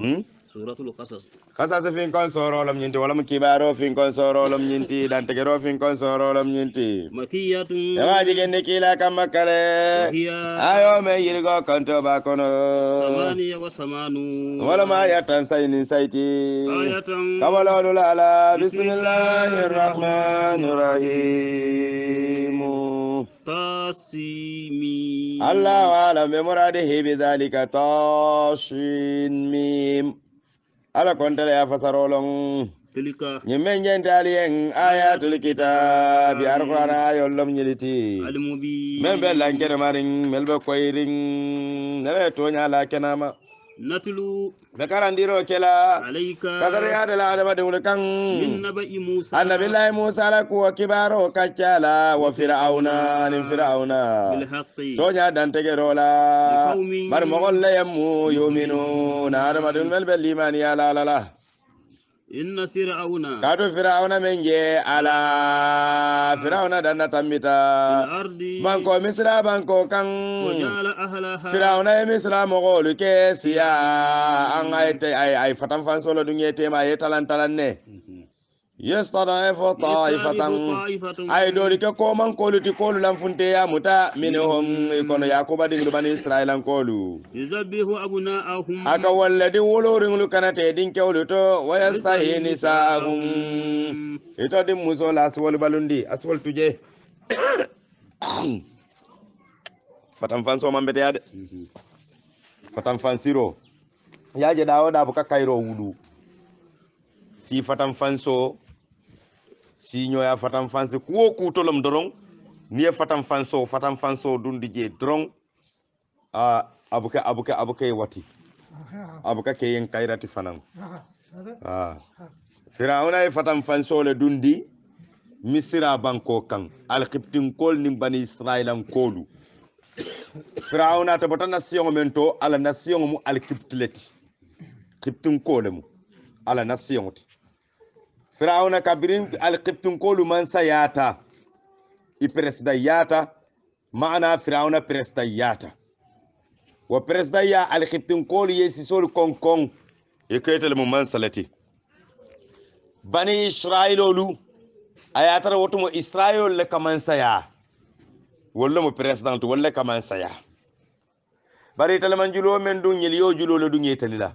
Hmm? suratul kasas kon wala mu kibaro kon kon makiyatun jigen kam makale ayo me yirgo ba kono wa samanu wala ma ya tan sayni sayti bismillahir rahmanir rahim طاسيم الله أعلم بمراده بذلك طاشين ميم ala kontala ya fasarolon ñimmen ñentali en ayatul kitabi alqur'ana yollom ñiliti men be maring, marin mel be koyrin nele toñala kenama natlu be karandiro kela alayka kadar ya da adama da wulkan min nabai musa annabi lahi musa la ko kibaro kacala wa fir'auna nin fir'auna bil haqqi to nya dan tege rola bar mo golle yammu yuminuna adama dun bel bel liman ya la la la inna fir'auna kadu fir'auna men je ala fir'auna danna tambita banko misra banko kan fir'auna e misra mogolu ke siya an ay ay fatan fansolo solo dunye tema ye talan talan ne yastadaifu taifatan ay dori ke koman kolu ti kolu lan funte ya muta minhum kono yakuba dinglu bani israilan kolu yuzabbihu abunahum aka walladi woloringlu kanate din kewlu to wayastahi nisaahum ito din muso la aswal balundi aswal tuje fatan fan so mambete yade fatan fan siro yaje dawo da buka kairo wudu si fatan fanso si ñoya fatam fanse kuwo tolom dorong ni fatam fanso fatam fanso dundi je dorong a abuka abuka abuka wati abuka ke yeng kayrati fanam a firawna e fatam le dundi misira banko kan kol ni bani israilankolu firawuna tabata nasiyoŋo men to ala nasiyoŋo mu al qibtleti qibtin kolemu ala nasiyoŋo ti firawuna kabirin alkiftin kolu mansa yata i yata ma'ana firawuna yata wa ya alkiftin kolu ya si sol konkon ya kai talmu mansa lati bani israilolu a yatar wata mu isra'ilolu la mansa ya wallo mu wallo ka mansa ya bari talman julo men dun yeliyo julo la dun yetalila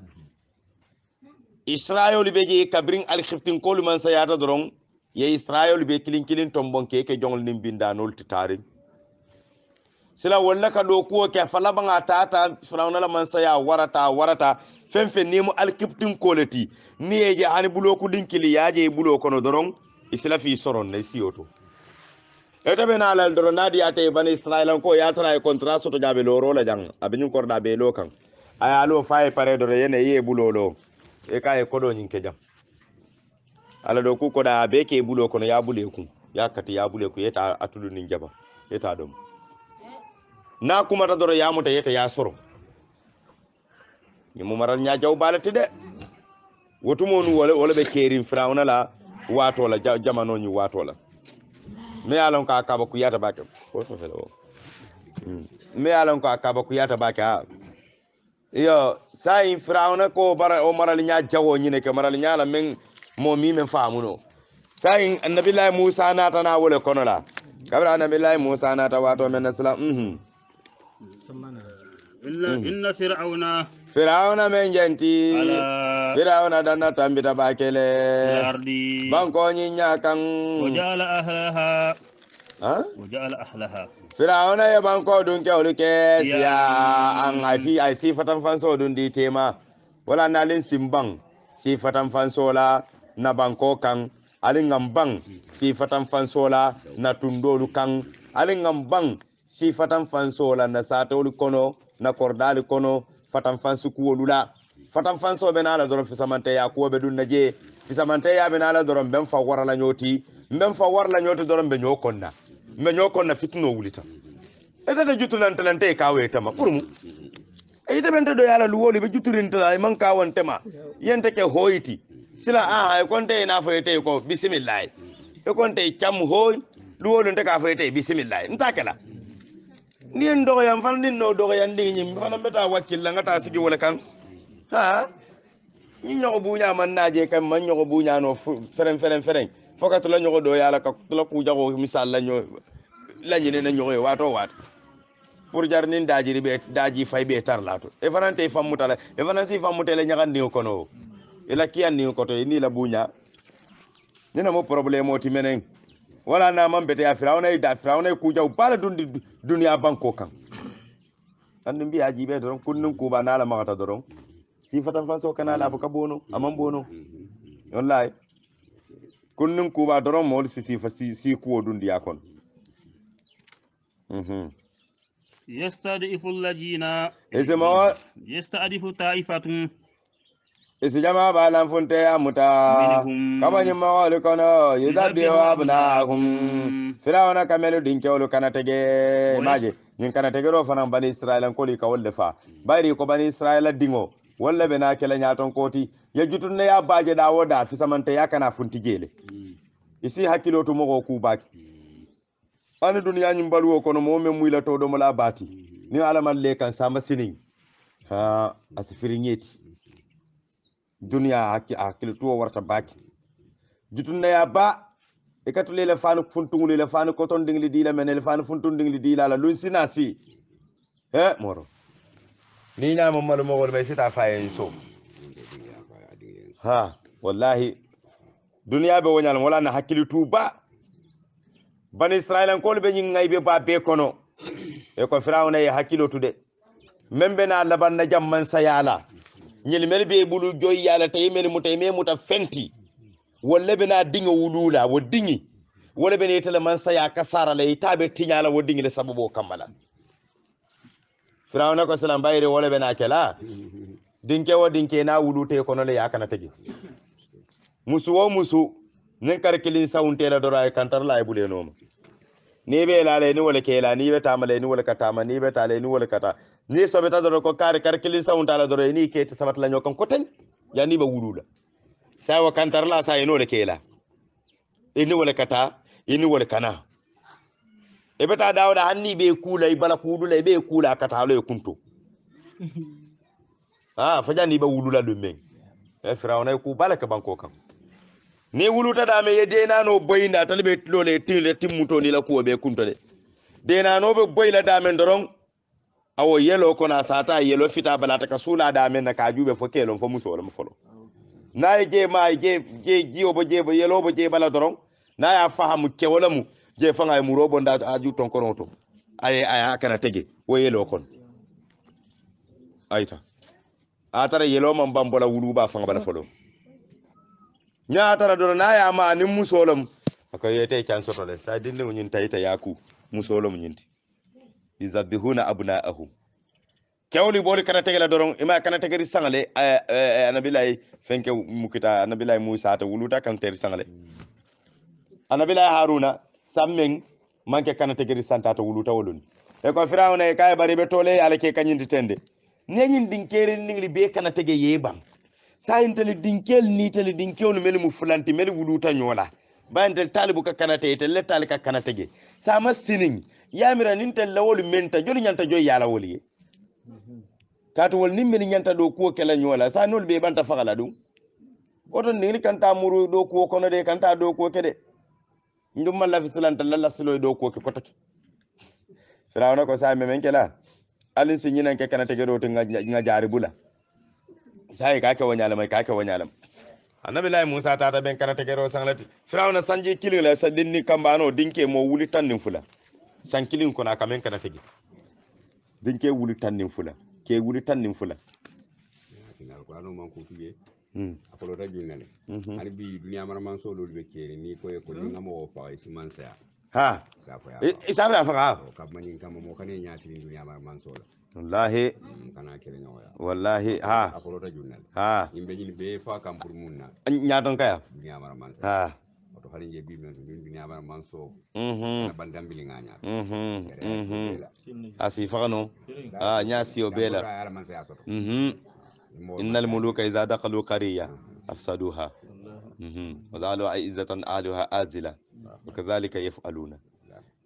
israyol be jeyi kabiriŋ alkhiptinkolu man sayata doron ye israyol be kilin kilin tombon keke joŋol nin bindanol ti tariŋ sila wolna ka ɗo kuwo ke falabaŋa tata firaunala man saya warata warata fen fe nimu alkiptinkole ti ni ye je hani bulo kudin kili ya jeyi bulo kono doron isila fi soron na isiyo to eto ɓe nalal doro nadi yata e bana israilanko yatara e contrat soto jaɓe lorola jang aɓe ñinkorɗa ɓe lo kan aya lo fa e pare doro yene yiye bulolo e ka ye kodo nyin ke jam ala do ku koda be ke bulo kono ya bule ku ya kati ya bule ku yeta atulu nin jaba yeta dom na kuma ta doro ya muta yeta ya soro ni mu maral nya jaw balati de wotumo nu wole wala be kerin firawna la wato la jamano ni wato la me alon ka kaba ku yata bake ko so fele o me alon ka kaba ku yata bake ah. iyo sayin firawuna ko bara o maralinya jawo ñine ke maralinya la min mo mi men Sai, sayin annabillahi musa na ta na wole kono la kabra annabillahi musa na nata wato men islam mhm illa mhm. inna fir'auna firawuna men janti firawuna danna tambita bakele banko ñinya kan wajala ahlaha firawuna ya banko dun ke oluke siya an afi ai sifatan fanso dun di tema wala nalin simbang sifatan fanso la na banko kan alin ngambang sifatan fanso la na tundolu kan alin ngambang sifatan fanso la na satolu kono na kordali kono fatan kuwolu la fatan fanso na la doron fisamante ya kuwo be dun naje fisamante ya be na la doron ben fa warala nyoti ben fa warala nyoti doron be nyokonna meño kon na fitno wulita etata jutulantalaante e kawetama pour mu ite ɓente ɗo yaala luwoli ɓe juttirintala e man kawantema yente ke hoyti sila aha e konte ena foyete ko bisimillahi e konte cam hoy luwolu nte ka foyete bisimillahi nta kela ni en dogoyan fana nin no dogoyan ndi ñim fana mbeta wakkilla ngata sigi wala kan ha ñi ñogo buña man naje kam man ñogo buñano feren feren feren foka ka tula ɲɔgɔn dɔ yala ka tula k'u jago misal la la laɲini na ɲɔgɔn ye waatɔ pour jar nin dajiri be daji fay e be e tar la to e fana te famu tala e fana e si famu tele nyaga ko no e la kiya ni ko to ni la bunya ni na mo problème oti menen wala na mambe te afira ona e da firawna ku jaw bala dun dunya banko kan an dum bi aji be don kunnun ku ba na la magata doron si fatan faso kana la bu ka bono amman bono wallahi kun nin kuba doron mhm. mo si sifa si kuwo dun ya kon yastadifu alladina isma yastadifu taifatun isi jama ba lan funte ya muta kama nyi ma wali kono yudabi wa abnahum firawna kamelu dinke wolu kana tege maje nyin kana tege ro fanan bani israila ko li ka wolde fa bayri ko bani israila dingo walla ɓe na kela ñaton kooti yajjutun ne ya baaje ɗa wo da fisamante ya kana funti jeele mm. isi hakkilo ku kubaki mm. ani duniyañum mbaluwo kono mo men muyilatoɗomola baati mm. ni alamal le kan sama sinin ha asi firiñeeti duniya hakki hakkilo tuwo warta baaki jutunneya ba e katulele fani funtuguli le fani cotondingli diila men ele fani funtundingli diilala lun sina si he moro ni ñama malu mogol may sita fayen so ha wallahi duniya be wonyal wala na hakili tuba ban israilan kol be nyin ngay be ba be kono e ko firawna e hakilo tude membe na laban na man sayala ñil mel be bulu joy yala tay mel muta me muta fenti walla be na dinga wulula wo dingi wala be ne tele man saya kasara le tabe tinyala wo dingi le sababu kamala firawuna ko silan bayiri wole be na kela dinke wo dinke na wulute kono le yakana tegi musu wo musu nin kar kilin sawunte la dora kantar la ibule noma ni be lale ni wole kela ni be tamale ni wole katama ni be tale ni wole kata ni sobeta doro ko kar kar kilin sawunta la doro ni ke ta samat la nyokan koten ya ni be wulula sawa kantar la sa ino le kela ini wole kata ini e wole kana e ɓeta dawoɗa hanni ɓe kuula e bala kuɗula e ɓe kuula kata haloye kunto a fajani ɓa wulula ɗum men e firawnay e ku balake banko kan ni wulutadame ye denano boyinda tan ɓe tilole tile timmutonila kuwo ɓe kunto ɗe denano ɓe boyila damen doron awo yelo kona sata yelo fita balata ka suula damen na kajuɓe fo kelon fo musolam folo naye je ma je je jiyobo jeebo yelobo je bala doron naya fahamu kewolamu je fanga e muro bonda a jutton kono aye aya kana tege wo yelo kon ayta a yelo man bambola wuluba fanga bala folo nya tara do na ya ma nin musolom aka yete kan soto le sa dinde mun tayita yaku musolom nyinti yuzabbihuna abnaahum kewli boli kana tegela doron ima kana tegeri sangale anabilay fenke mukita anabilay musa ta wuluta kan teri sangale anabilay haruna sammeng manke kana tegeri santata wuluta woloni e ko firawna e kaye bari ɓe toole ala ke kañinti tende neñin dinkeri ndigli be kana tege yeban sayintali dinkel nitali dinkewnu meli mu fulanti meli wuluta ñoola bayantel talibu ka kanate ite le tali ka kanatege sama sining yamira nintel lawolu menta joli ñanta joyi yalawolu ye kaatu wol nin meni ñanta ɗo kela ñoola sa nol ɓe ɓanta fagala ɗum oton ndigli kanta muru ɗo kuwo kono de kanta ɗo kuwo kede ndum malla fi silanta lalla silo do ko ke kotake firawna ko sa memen kela alin sin yinan ke kana gedo to nga jari bula sai ka ke wanyalama mai ka ke wanyalama annabi lai musa ta ta ben kana gedo ro sanglati firawna sanji kilin la sa dinni kambano dinke mo wuli tan fula san kilin ka kamen kana tege dinke wuli tan fula ke wuli tan din fula a fɔlɔta joli na dɛ hali bi duniya maramanso olu bɛ kere n'i ko ye ko hmm. ni n ka mɔgɔw faga i si man saya ha hmm, isa bɛ faga ka kuma nin kama mɔgɔ kana ɲɛ tigi duniya maramanso la wallahi kana kɛlɛ ɲɔgɔn ya wallahi ha a fɔlɔta joli na ha n bɛ ɲini bɛɛ fa kan puru mun na ɲa dɔn ka ya duniya maramanso ha wato halin je bi min duniya maramanso na bandan bilin ka ɲa a si faga no a ɲa si o bɛɛ la innal muluka idza daqalu qarya afsaduha wa zalu aizatan aluha azila wa kadhalika yaf'aluna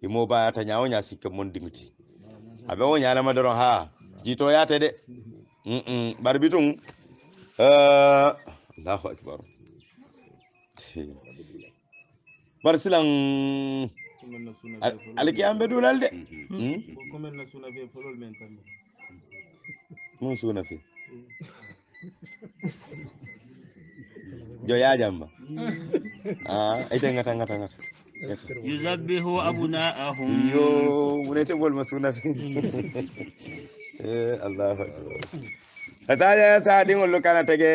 imo baya ta nyawo nya sikke mon dingti abe wo nyaala madaron ha jito ya tede mm -mm. barbitun uh, allahu akbar bar silan alkiyam be dunal de jo yajamma ite gata gata gata yusabbihu abnaahum yo munete bol masuna fe allahu akbar asaje asadiŋolu kana tege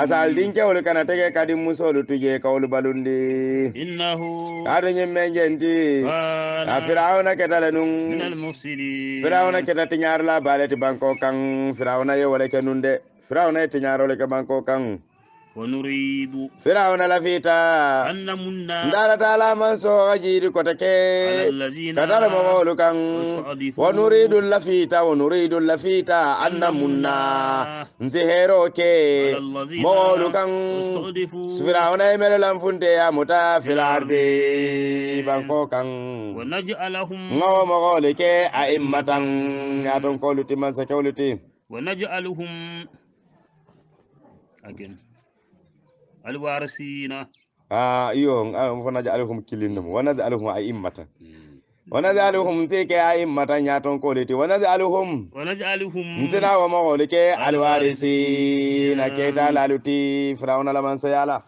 asal dinkewolu kana tege kadi musolu tuje olu balundi kaatu ñiŋ meŋ jenti a ah, firawuna keta le nuŋ firawuna keta tiñaari la baale ti banko kaŋ firawuna ye wo le ke nuŋ de firawuna ye tiñaaro le ke banko kang ونريد فرعون لفيتا أن منا دارت على من سوغ جيد كتك كتر مغولكا ونريد اللفيتا ونريد اللفيتا أن منا نزهروك مغولكا فرعون يمر لنفنت يا متا في الأرض بانكوكا ونجعلهم مغو مغولك أئمة يا تنقولتي من سكولتي ونجعلهم again alwarasina ah, iyo ah, fonaji alahum killinnomo wonade alahum a immatan hmm. wonade alahum si ke a immatan ñaton koliti wonade alahum msina womoxoli ke alwarisina keta laluti firawna laman seyala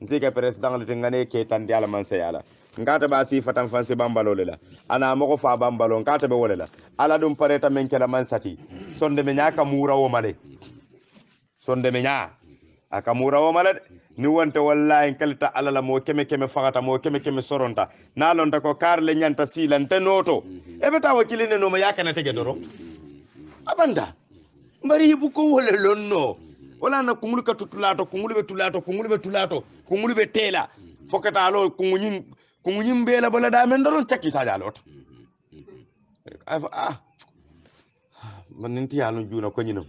nsi ke président luti ngane ketandi alaman seyala nkata ba sifatan fatan fansi bambalo lela ana moko fa bambalo nkata be wolela ala dum pareta men kela man hmm. sonde me nyaka mura wo male sonde me nyaka aka mura wo mala de ni wonte wallahi kalita alala mo keme keme fagata mo keme keme soronta na lonta ko karle nyanta silante noto mm-hmm. e beta wakiline no ma yakana tege doro mm-hmm. abanda mbari bu ko wala lonno wala na kumul ka tutulato kumul be tulato kumul be tulato kumul be tela mm-hmm. fokata kumunyin kumunyin be la bala da men doron takki saja lot ah, ah man nti yalon juuna ko nyinam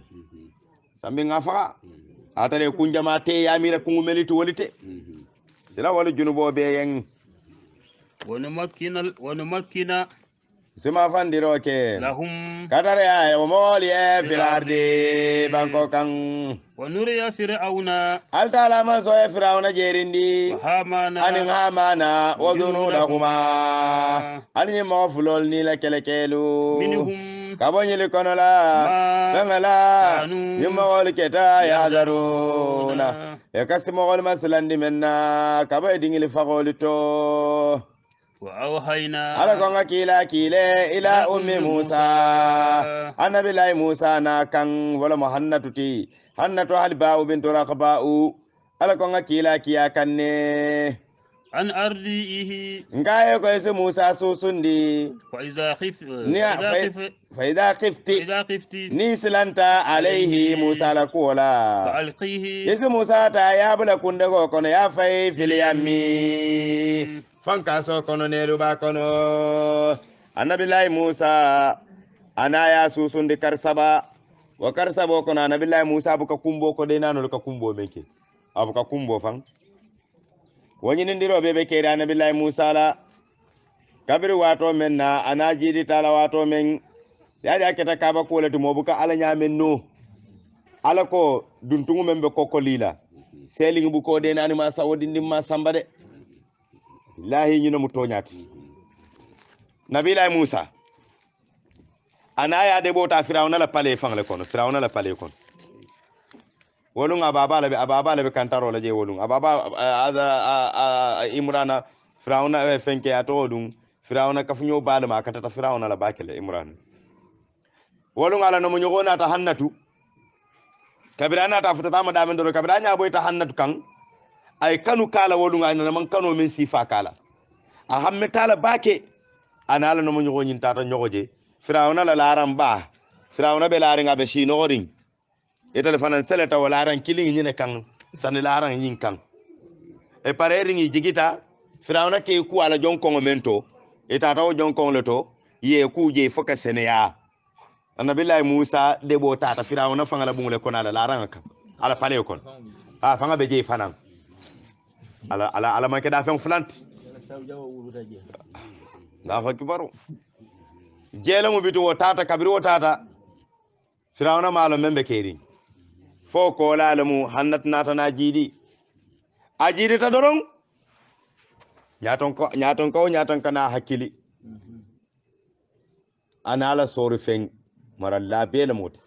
sambe nga faga atare kun jama te yamira kun meliti wolite mhm. sila wala junubo be yen wani matkina wani matkina sima fandiro ke lahum katare ya wa mawali ya firardi banko kan wa nuri ya fir'auna al ta'ala man so ya fir'auna jerindi hamana anin hamana wa dunudahuma anin mawfulol ni la kelekelu minhum ka bɔ ɲili kɔnɔ la fɛngɛ la ni mɔgɔli kɛta yaazaruna e ka simɔgɔli ma silandi mɛn na ka bɔ e dingili fagɔli tɔ وأوهينا على كونغا كيلا كيلا إلى أم موسى أنا بلاي موسى أنا كان ولا مهنا تتي هنا تحل باو بنت رقباو على كونغا كيلا كيا كني عن أرضه نكاي كويس موسى سوسن دي فإذا خف نيا فإذا خفت إذا خفت نيسلانتا عليه موسى لكولا فألقيه يس موسى تأياب لكون دعو كون يا في اليمي فانكاسو كونو نيرو باكونو النبي الله موسى أنا يا سوسن دي كرسبا وكرسبا كونا النبي الله موسى أبوك كumbo كدينا نلوك كumbo ميكي أبوك كumbo فان wonñinindiroɓe ɓe keeri annabillahi moussa la kabiri waato men na a na jiiditala waato men yaaƴa keta kabakuwole ti moobu ka ala ñaamen no ala ko duntugu men ɓe kokko lila seeliŋi bu ko deni anima sawodindin ma samba de illahi ñino mu toñaati nabilahi moussa a na yaade ɓoota firawna la pale faŋ le kono firawna la pale kono wolung ababa labe ababa labe kantaro la je wolung ababa ada imrana firawna eh, fenke ato dum firawna kafunyo balma katata firawna la bakele imran wolung ala no nyogona ta kabirana ta futata damen do kabiranya boy ta hannatu ay kanu kala wolung ay man kano men sifa kala a hamme bake anala no mo nyogo tata nyogo je la laram ba be laringa be shi nogoring le fanan seleta wala ran kiling ni ne kang san la ran yin kang e pare ri ringi jigita firawna ke ku ala jon kongo mento ita taw jon kongo leto ye ku je foka senya seneya lay e musa de bo tata firawna fanga la bungule kon la ran kan ala pale kon ha fanga be je fanan ala ala ala manke da fen flant da fa kibaro jela mu bitu wo tata kabiri wo tata firawna malo membe kering fo koolaala mu hannat naatanaa jiidi a jiidita doron ñaaton kaw ñaaton kanaa hakkili anaala soori feŋ marallaa bee le muuti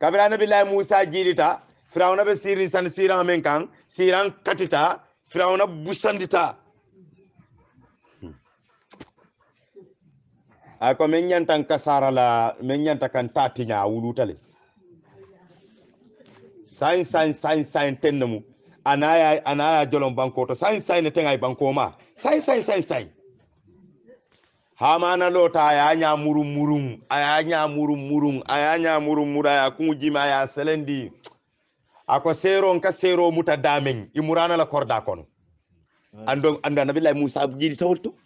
kabira anabillahi muusa jiidita firawna be siirin sani siiran meŋ kaŋ siiran katita firawna busandita hmm. a ko meŋ ñanta n kasaara la meŋ ñanta kan taatiña a wuluuta le sayin sayin sayin sayin tennemu anaya anaya jolon banko to sayin sayin tengai banko ma sayin sayin sayin sayin hamana lota ya nya murum murum aya nya murum murum aya nya murum mura ya kunji ma ya selendi ako sero ka sero muta damen imurana la korda kono ando anda lay musa jidi tawto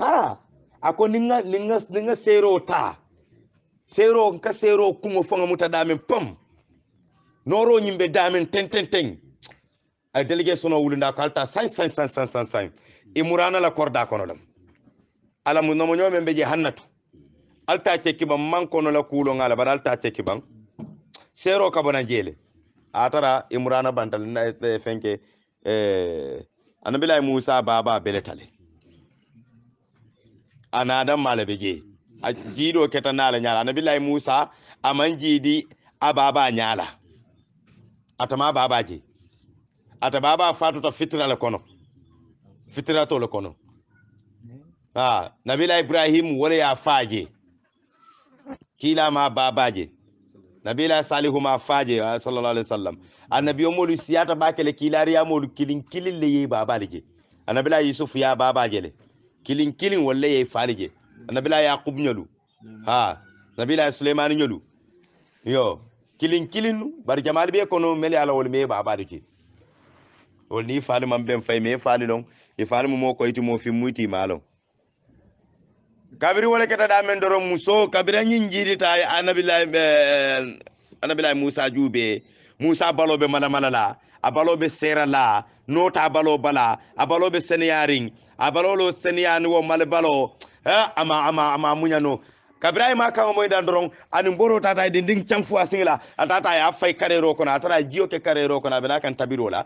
ha ako ninga ninga ninga sero ta sero ka sero kungo fanga muta damen pam noro nyimbe damen ten ten ten ay délégué sono wulunda ko alta sañ sañ sañ sañ sañ e murana la korda kono lam ala mu nomo nyome mbeje hannatu alta ce kiban man kono la kulo ngala bar alta ce kiban sero ka bona jele atara e bantal na eh, fenke eh anabila musa baba beletale anadan malabe je a jido keta nala nyala anabila musa aman ababa nyala atama babaji ata baba fatuta fitira le kono fitira to le kono ha ah, nabila ibrahim wala ya faje kila ma babaje nabila salihu ma faje ah, sallallahu alaihi wasallam annabi ah, omolu siyata bakele kilari ya molu kilin kilin le yi je anabila yusuf ya babaje le kilin kilin wala ya falije annabila yaqub nyolu ha nabila suleiman nyolu yo kilin kilin bari jamal be kono mele ala wol me baba dike wol ni faali mam fay me faali don e faali mo ko iti fi muti malo kabiri wala keta da men doro muso kabira nyin jiri ta anabillahi eh, anabillahi musa jube musa balo be mala mala la a be sera la nota balo bala abalo be seneyaring a balo lo seneyani wo mal balo ha eh, ama ama ama munyano kabira ma kan moy dan doron ani boro tata de ding chang fu asingla atata ya fay karero kono atara jiyo ke karero kono bena kan tabiro la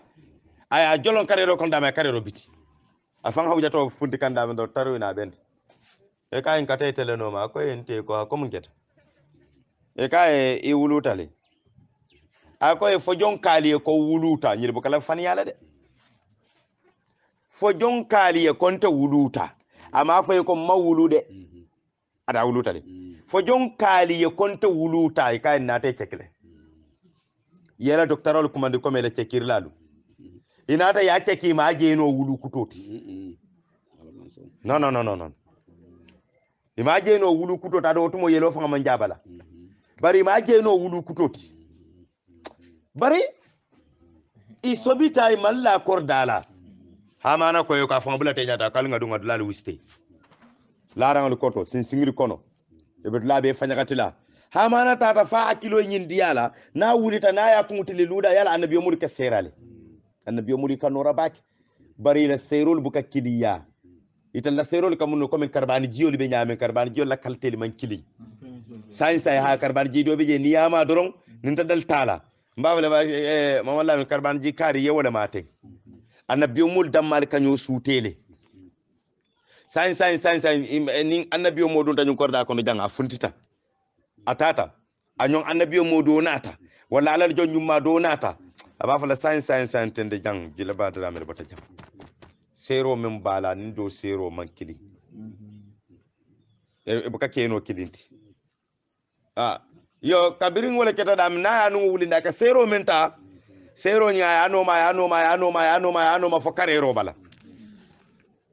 aya jolon karero kono dama karero biti afan hawja to fundi kan dama do taru ben e kayen kate tele no ma ko ente ko ko mun e kaye e wulutale akoye fo jon kaaliye ko wuluta ñiri bo kala faniyala de fo jon kaaliye konte wuluta ama foye ko ma wulu mm. ada wuluta de hmm. fo jon kaali ye konte wuluta e kayen naate cekile hmm. yela doctarol kumandi lalu hmm. ina ta ya ma a jeeno wulu kutoti no no no no no ima jeeno wulu kutoti aɗa otumo yelo fanga man jabala bari ima jeeno wulu kutoti bari i sobita e malla kordala hamana koyo ka fanga bulate ñata kalga dunga adulal wiste laraŋolu koto sinsiŋiri kono ibetu la be fañakatila hamana tata fa hakkilo ñindiyala na wulita na ya kuŋutili luda yala annabiyo mulu ke seerale annabiyo mulu ka nora baake bari ila seerolu buka kiliya ita la seerolu ka munno commin karbani jiyolu be ñamen karbani jiyolu la kalteli man kiliŋ sayin sayi ha karbani jiido be je niyama doron ninta dal tala mbawle ba eh, eh mamalamin karbani ji kaari yewole ma teŋ annabiyo mulu dammal kaño suutele sayin sayin sayin sayin eh, nin annabiyo modon tañum korda kono jang a funtita a tata a annabiyo mo do nata walla alal jon ñumma do nata aɓa fala sayin sayin sayin tende jang jila badiramen bata jang seero min bala nin do seero man kili eh, eh, ka keno kilinti a ah, yo kabirin wala ketaɗami na yanugo wulinde aka seero min ta seero ña yanoma yanoma yanoma yanoma yanoma fo karero bala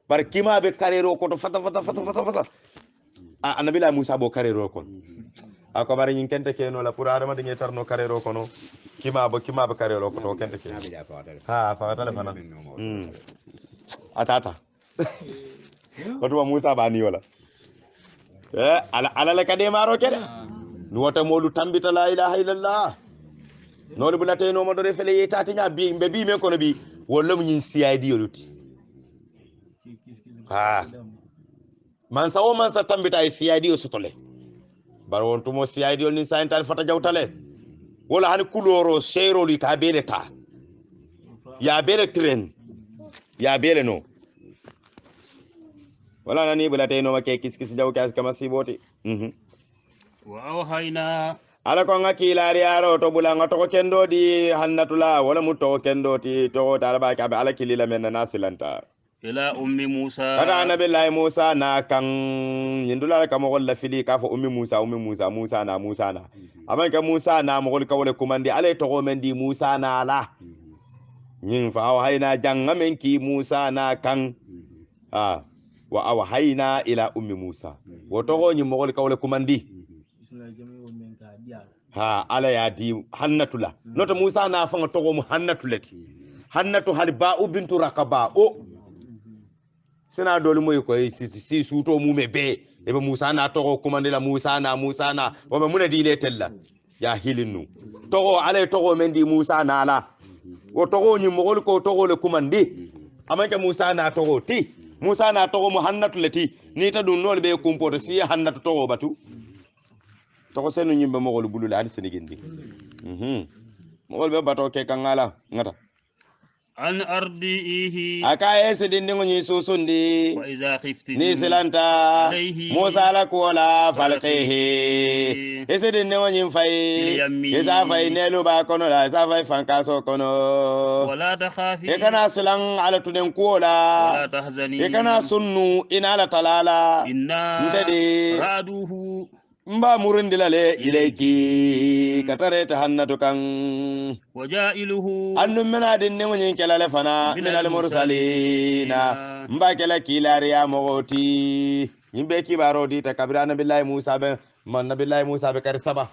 bar kima be karero ko to fata fata fata fata fata a ah, annabila ah, musa bo karero kon ako ah, bari ñin kente keno la pour adama dañe tarno karero kono kima bo kima be karero ko to kente ke ha fa tale fana atata wotuma musa bani wala eh ala ala la kademaro kede nu wota molu tambita la ilaha illallah nolu bunate no modore fele yetati nya bi be bi men kono bi wollom ñin cid yoluti ha ah. mansa o oh, mansa tambita ay siyadi o sotole bar wontumo siyadi ol oh, ni sayental fata jawtale wala hani kuloro seyrolu ta bele ta ya bele tren ya bele no wala nani bula tay no make kis kis jaw kas kama siboti mhm wa awhayna ala ko nga kiilaari yaaro to bula nga toko kendo di hannatula wala mu toko kendo ti toko taraba be ala kilila men na silanta ila ummi musa kada annabi lai musa na kan yindula ka mo golla fili ka fo ummi musa ummi musa musa na musa na mhm. amma ka musa na mo ka wala kuma ndi ale to go men di musa na la mhm. yin fa aw hayna janga men ki musa na kan mhm. a ah, wa aw haina ila ummi musa wo to ni nyi mo ka wala kuma ndi ha ala ya di hannatula nota musa na fa to go mu hannatulati hannatu halba ubintu rakaba o sena doli mo ko si su to mu me be e be musa na to ko kumande la musa na musa na wa me muna dile e tella ya hilinu to ale to men di musa na la wo to ni mo ko to le kumande amanja musa na to ti musa na to mo hannatu leti ni ta dun nol be e kumpo to si hannatu to batu to senu nyimbe mo ko bulula hadi senigindi mhm mo be bato kangala ngata an ardihi aka ese dindingo ni susundi wa iza khifti ni silanta musa la kola falqihi ese dindingo ni iza fai nelu ba kono la iza fai fanka kono wala takhafi ikana silan ala tunen kola wala tahzani ikana sunnu ina la talala inna ndade raduhu mba murindilale ilayki katare tahannatu kan wajailuhu annum mena din ne munyin kelale fana minal mursalina mba kela kilariya mogoti yimbe kibaro di ta kabira nabillahi musa be man nabillahi musa be karisaba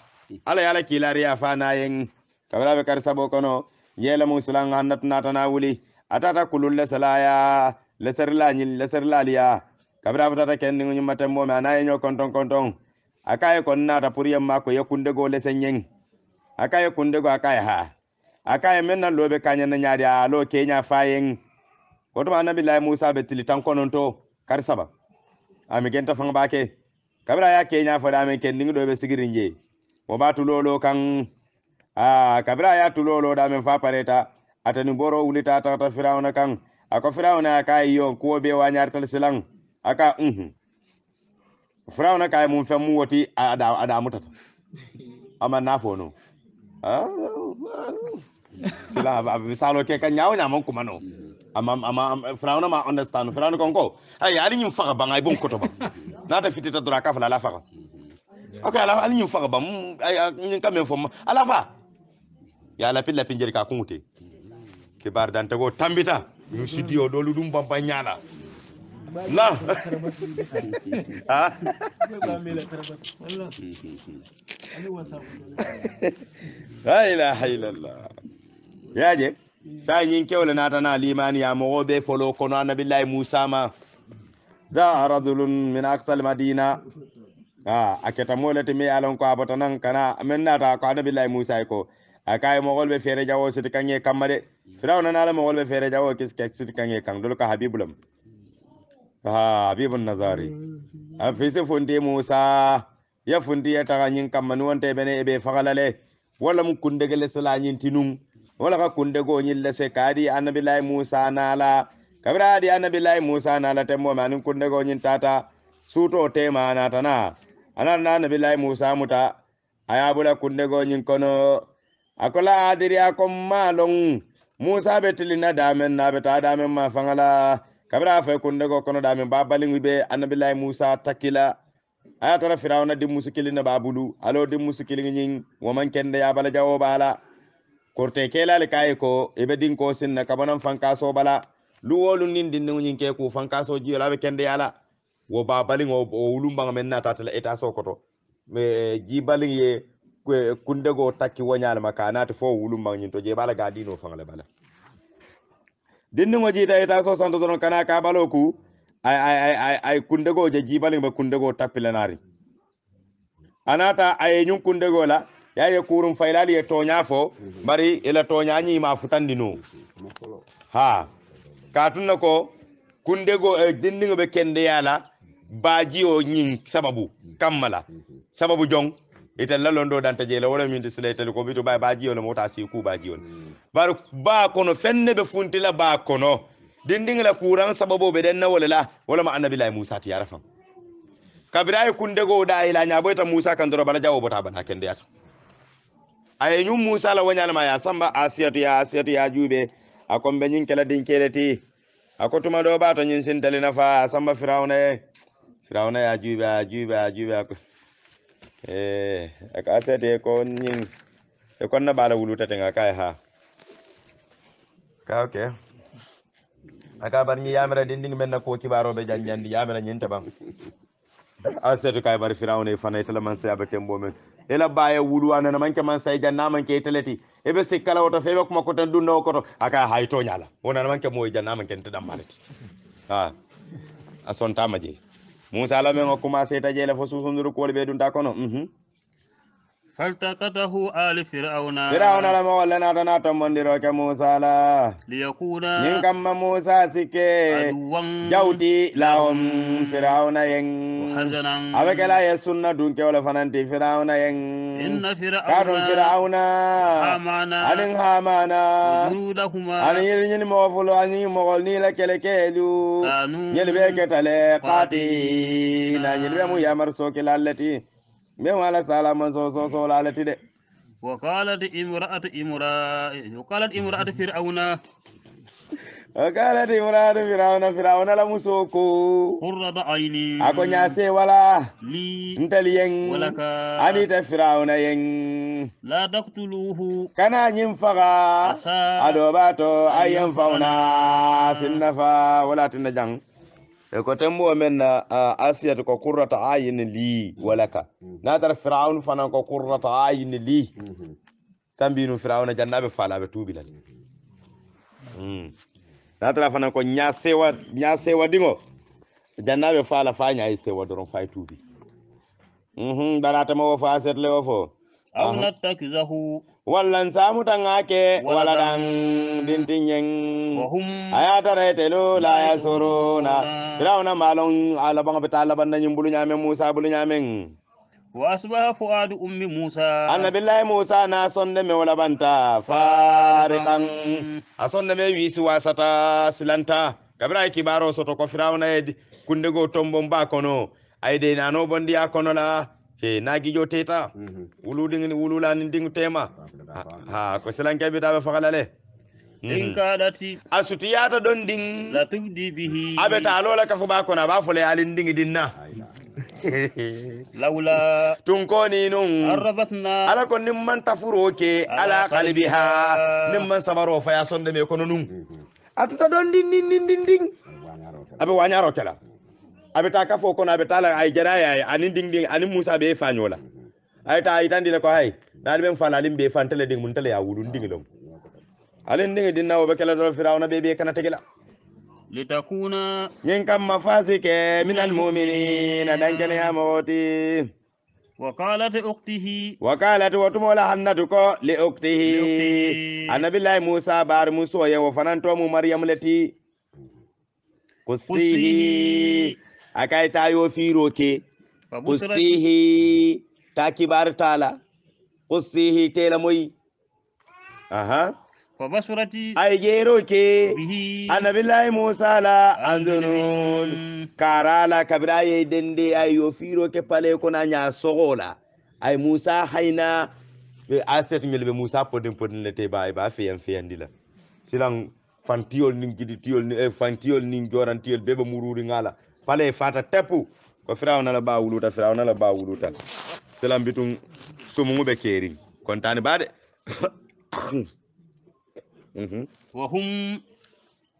ala yala kilariya fana yen kabira be karsabo kono yela musulan hannat natana wuli atata kulul salaya lesarla nyin lesarla liya kabira fatata ken ningu nyumata ma nyo kontong kontong. akaye kon nata pour yamma ko yakunde go le senyen akaye kunde go akaye ha akaye men nan lobe kanyen na nyaari a lo kenya fayen goto ma nabi lay musa be tili tan konon to kar saba ami genta fang ba ke kabira ya kenya fo da men ken ningi do be sigirin je mo batu lolo kan a kabira ya tu lolo da men fa pareta atani boro wulita ta ta firawna kan ako firawna akaye yo ko be wanyar tal silang aka mhm mm na kaye mum mu woti ada ada mutata ama na fo no sila misalo ke kan na mon kuma no ama ama amma na ma understand na konko ay ali nyum faga banga bon koto ba na ta fitita dura ka fala la faga okay ala ali nyum faga ba mm, ay nyin kamen fo ala fa ya la pilla pinjeri ka kunute bar dan tago tambita ñu studio dolu dum bamba nyaala la ilaha illallah yaje sa ñin kewle natana limani yamowo ɓe folo kono annabillahi moussa ma za rajulun min aksal madina a a keta molete mi alon ko abata nan kana amen nata ko annabillahi moussa ko a kay mogol be fere jawo sit kange kamade firawna nala mogol be fere jawo kis kis sit kange kang dol ko habibulam ha abibun nazari mm, mm, mm. a fise fundi musa ya fundi ya taga nyin kam manu wante bene ebe fagalale wala mu kunde gele sala nyin tinum wala ka kunde go nyin le se kadi annabi lay musa nala kabra di annabi lay musa nala temmo manu kunde go nyin tata suto te mana tana anan na annabi lay musa muta aya bula kunde go nyin kono akola adiri akom malong musa betilina damen na beta damen ma fangala kabira fo e kundego kono da min babali ngibe annabillahi musa takila aya tara firawna di musukili na babulu alo di musukili ngin wo man kende ya bala jawo bala korte kelal kay ko ibe e din ko sinna kabonam fankaso bala lu wolu nin din ngin ke ku fankaso ji la be kende yala wo babali ngo wulum bang men na tatala eta so koto me ji bali ye kundego takki wonyal makana to fo wulum bang nyinto je bala gadino fangale bala dinnigo jiita ita e soosanto doron kana ka balo ku ay ay ay ay ay kundego je jibalin ba kundego tappilenari anata aye ñun kundego la yaye kurum faylali ye toña fo bari ila e toña ñima futandi nu ha katun na ko kundego e eh, dinnigo be kende yala baji o ñing sababu kammala sababu jong ite la londo danta je la wala min tisla ite ko bitu bay baji wala mota si ku baji wala mm. bar ba kono fenne be funtila ba kono dinding la kuran sababo be wala la wala ma annabi la musa ti yarafam kabira ay da ila nya boyta musa kan bala jawo bota bana kende yata ay nyum musa la wanyal ma ya samba asiyatu ya asiyatu ya jube akon be nyin kala din keleti akotuma do ba to nyin sin dalina fa samba firawna firawna ya jube ya jube ya jube eh akatse de ko nyin e kon na bala wulu tete nga kai ha ka okay aka bar ni yamira dindin men na ko kibaro be janjandi yamira nyin tabam asetu kay bari firawne e fana itala e man sa abatem bomen ela baye wuluwana na manke man say janna manke teleti ebe se kala wota febe kuma ko tan dunno ko to aka hayto nyala wona na manke moy janna manke tan malati ha ason tamaje musa la men o commencé taƴele fo susodiri kooli ɓe ɗum ta kono mhm. فالتقطه آل فرعون فرعون لما ولنا رنا تمندرو موسى لا ليكون ينكم موسى سكي جوتي لهم فرعون ين وحزنا لا يسنة دونك ولا فنانتي فرعون ين إن فرعون كارون فرعون هامانا أدن هامانا وجنودهما أن يلين موفلو أن يمغلني لكلكيلو كانوا يلبي كتلي قاتي نجلبي مو يامر سوكي لالتي min salaman so so so lalati de wa qalat imra'atu imra wa qalat imra'atu fir'auna wa qalat imra'atu fir'auna fir'auna la musuku. qurrata ayni ako nyase wala li ntali yen walaka anita fir'auna Ladak la taqtuluhu kana nyin faga adobato ayam fauna sinnafa wala tinajang Eh, kotembo men ah, asiya ko qurrata ayni li mm-hmm. walaka mm-hmm. na tar fir'aun fana ko qurrata ayni li mm-hmm. sambinu fir'auna jannabe falabe tubilal mm. na tar fana ko nyasewa nyasewa dingo jannabe fala fa ñayi sewa doron fay tubi mhm barata mo fa aset le o fo aw nattakizahu wallan samutan ake waladan dintinyen aya tara telo la yasuruna firawna malon alaban bita alaban nan yimbulu nyamen musa bulu nyamen wa asbaha fuadu ummi musa annabillahi musa na sonde me walabanta fariqan asonde me wisi wasata silanta kabira kibaro soto ko firawna ed kundego tombon ba kono ayde nano bondi akono la fe nagijo teta wuludin mhm. wululanin din tema ha ko silanke bi tabe fakalale in mhm. kadati asuti yata don din la tudi bihi abeta alola ka fuba kona ba fule alin din dinna laula tun koni nun arrabatna ala kon nim man tafuro ke ala qalbiha nim man sabaro fa ya sonde me kono nun mhm. atuta don din din din din abe wanyaro kala abeta ka fo kono abeta la ay jara ay ani ding ding ani musa be fanyola ay ta ay tandile ko hay dal ben fala lim be fantale ding mun tale ya wudun dingilom alen dinga dinna wo be kala do firawna be be kana tegela litakuna nyin kam mafasi min al mu'minina dan ya mawti وقالت أخته وقالت وتمولا حنتك النبي الله موسى بار موسى وفنان مريم akay tayo firo ke qussihi ta tala kusihi tela moyi aha wa basurati ay gero ke annabillahi musa la anzunun karala kabira ye dende ay yo firo pale ko na nya sogola ay musa hayna aset ngel be musa podin podin le te bay ba fiyan fiyan dila silang fantiol ning gidi tiyol ni eh, fantiol ning tiol be be mururi ngala pale fata tepu ko firawna la ba wuluta firawna la ba wuluta selam bitun sumu be keri kontani bade mhm. wa hum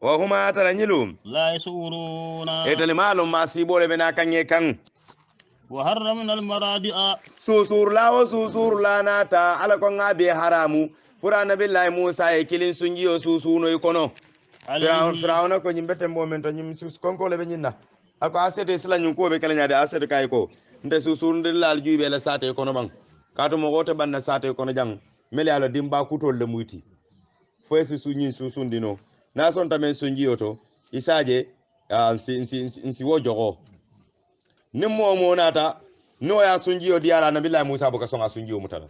wa huma tara nyilum la yasuruna etale malum masibole be na kanye kan wa haramna al maradi'a susur la wa susur la nata ala ko ngabe haramu pura nabillahi musa e kilin sunjiyo susuno ikono firawna ko nyimbe tembo men to nyim sus konko le be nyinna ako aset e silañin kuoɓe keleñade aset kay ko nte su surdirlal juuɓele sate kono ɓan katomo oto ɓanne sate kono jang mele alo dimba kutol le muyti foye si suñin susundino na sonta men su jiyoto isaje nsi wo jogo nin mo mo nata ni oya su jiyo diyala nabillahi musa buka soŋa su jiyo mutala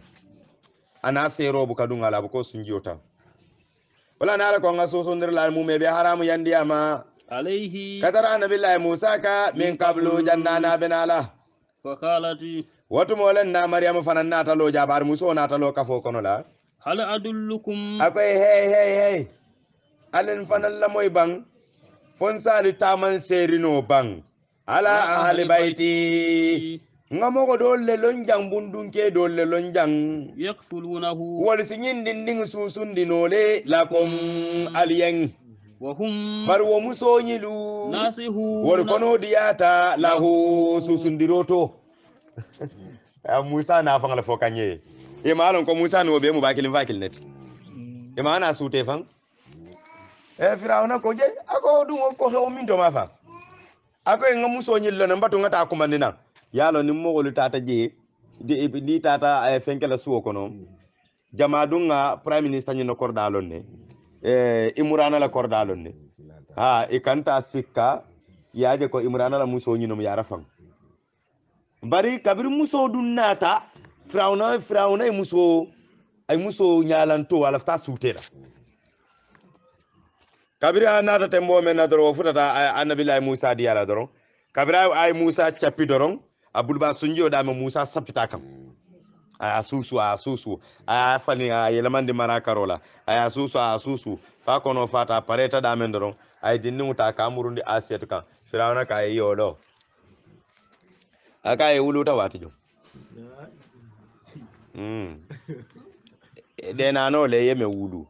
ana sero buka dun ala buko su jiyo ta wala na ala ko nga susundirlal mume ɓe haramu yandiyama katara annabillahi musa ka min kablu jannanaɓe nala wotumolen na mariama fanan natalo jabar musoo natalo kafo kono la hal adullukum akoye hey hey hey alen fananla moy ban fon sali taman serino ban ala ahali bayti ngamogo dolle lon jang bundunke dolle lon jang yakfulunahu wal singin dindin susundinole lakum mm. aliyeng wahum barwo musonyilu nasihu warkono diyata lahu susundiroto musa na fangal fo kanye e malon ko musa no be mu bakilin fakil net e mana sute fan e eh, firawna ko je ako dum ko wo min to ma fa ako en musonyillo na mbato ngata kumandina yalo ni mo wolu tata je de ni tata eh, fenkela suwo kono mm. jama dunga prime ministre ni no korda ne eh, imurana la kordalon ne ha kanta sikka yaje ko imurana muso nyinum yara fam bari kabir muso dun nata firawna firawna e muso ay muso ñalanto wala fta suutera kabiri a nata te mbome na doro futata annabillahi musa diyala doron kabira ay musa cappi doron abulba sunjiyo dama musa sapita kam aya asusu aya susu aya fali a di mara karo la aya susu asusu susu fa kɔnɔ fa ta pare ta da mɛn dɔrɔn a ye denninw ta k'a murundi asiyɛti kan firawuna k'a yi yɔ lɔ a k'a yi ye wuluta waati jɔ hmm. e, na n'o la ye mɛ wulu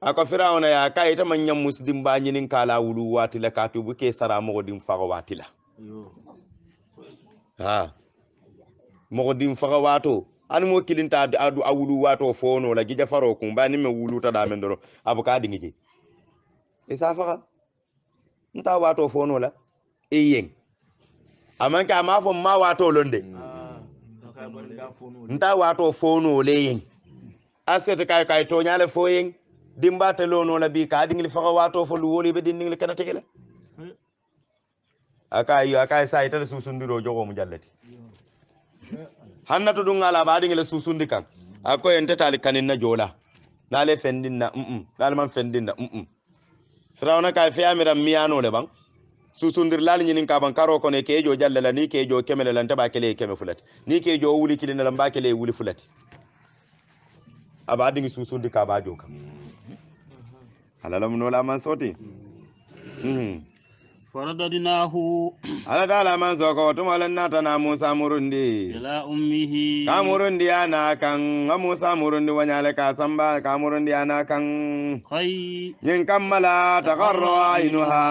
a ko firawuna ya k'a ye ta ma ɲɛ musidim ba ɲini k'a la wulu waati la k'a to u bɛ k'e sara mɔgɔ din fa waati la ha. moko din faga waato ani mo kilinta adu a wulu waato fono la gija faro kun ba ni me wulu ta damen doro abu ka dingi je e sa faga nta waato fono la e yeng aman ka ma fo ma waato londe mm. nta waato fono le yeng aset kay kay to nyaale fo yeng dimba te lo no la bi ka dingi faga waato fo lu woli be dingi le kanata gele akay akay sa itale susundiro jogo mu jallati hanna to dun ala baadi ngel susundi kan ako ente tali kanin na jola nale fendin na mm nale man fendin na mm firawna ka fi amira miyano le bang susundir lal nyinin ka ban karo kono ke jo jallala ni ke jo kemele lan taba ba kele keme fulat ni ke jo wuli kilin lan ba kele wuli fulat abadi ngi susundi ka ba jo kam alalam no la man soti mm -hmm. فرددناه على دالا من زوكو تمال ناتنا موسى مرندي إلى أمه كامرندي أنا كان موسى مرندي ونالي كاسمبا كامرندي أنا كان خي ينكملا تغرى عينها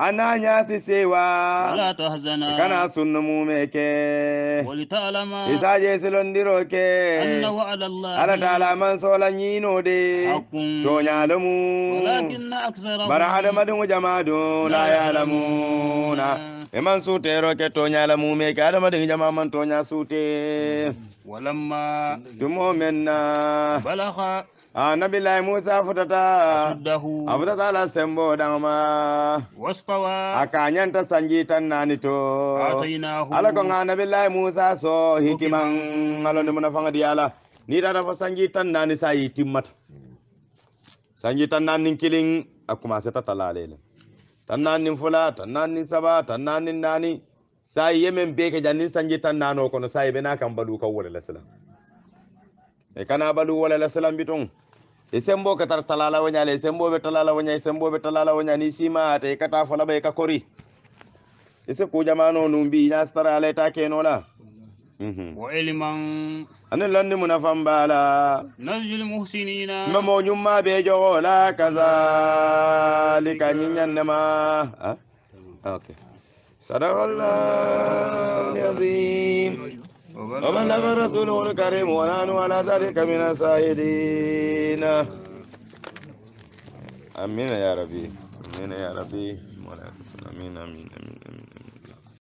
أنا ناسي سيوا لا تهزنا كان سن موميك ولتعلم إسا جيسلون ديروك أن وعد الله على دالا من سولا نينو دي حق تونيالمو ولكن أكثر برحل مدن جمادون لا ya'lamuna eman sute roke tonya la me ka adama din jama man nya sute walamma tumo menna a ah, nabi lai musa futata asuddahu abudata la sembo dama wastawa akanya ta sanji nani to atainahu ala ko nabi lai musa so hikiman alon mun fanga diala ni da fa sanji tan nani sai timmat sanji tan nani kilin akuma se tatalale tan naani fula tan saba tan nani naani yemen ye men bee ke tan kono sai be naa kan baluu ka wala salam e kana balu wala salam bitun e sembo ka tar talala wanya le sembo be talala wanya sembo be talala wanya ni sima te kata fola ba e ka kori e se jamano num mbi ñastara ala e ta kenola Mhm. wa iliman an lan munafam bala najil muhsinina mamo nyuma be jogo la kazalika nyanema okay sadallahu alazim wa balagha rasulul karim wa lanu ala dhalika min sahidina amin ya rabbi amin ya rabbi amin amin amin